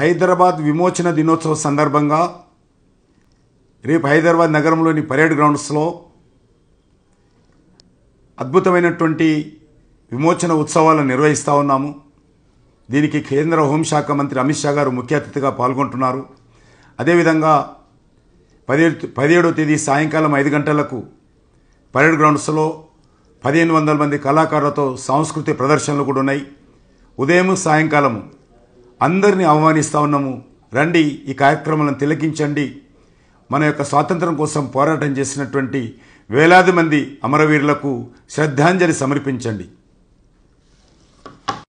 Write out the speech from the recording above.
హైదరాబాద్ విమోచన దినోత్సవ సందర్భంగా రేపు హైదరాబాద్ నగరంలోని పరేడ్ గ్రౌండ్స్లో అద్భుతమైనటువంటి విమోచన ఉత్సవాలను నిర్వహిస్తూ ఉన్నాము దీనికి కేంద్ర హోంశాఖ మంత్రి అమిత్ షా గారు ముఖ్య అతిథిగా పాల్గొంటున్నారు అదేవిధంగా పదిహేడు పదిహేడో తేదీ సాయంకాలం ఐదు గంటలకు పరేడ్ గ్రౌండ్స్లో పదిహేను వందల మంది కళాకారులతో సాంస్కృతిక ప్రదర్శనలు కూడా ఉన్నాయి ఉదయం సాయంకాలము అందరినీ అవమానిస్తూ ఉన్నాము రండి ఈ కార్యక్రమాలను తిలకించండి మన యొక్క స్వాతంత్రం కోసం పోరాటం చేసినటువంటి వేలాది మంది అమరవీరులకు శ్రద్ధాంజలి సమర్పించండి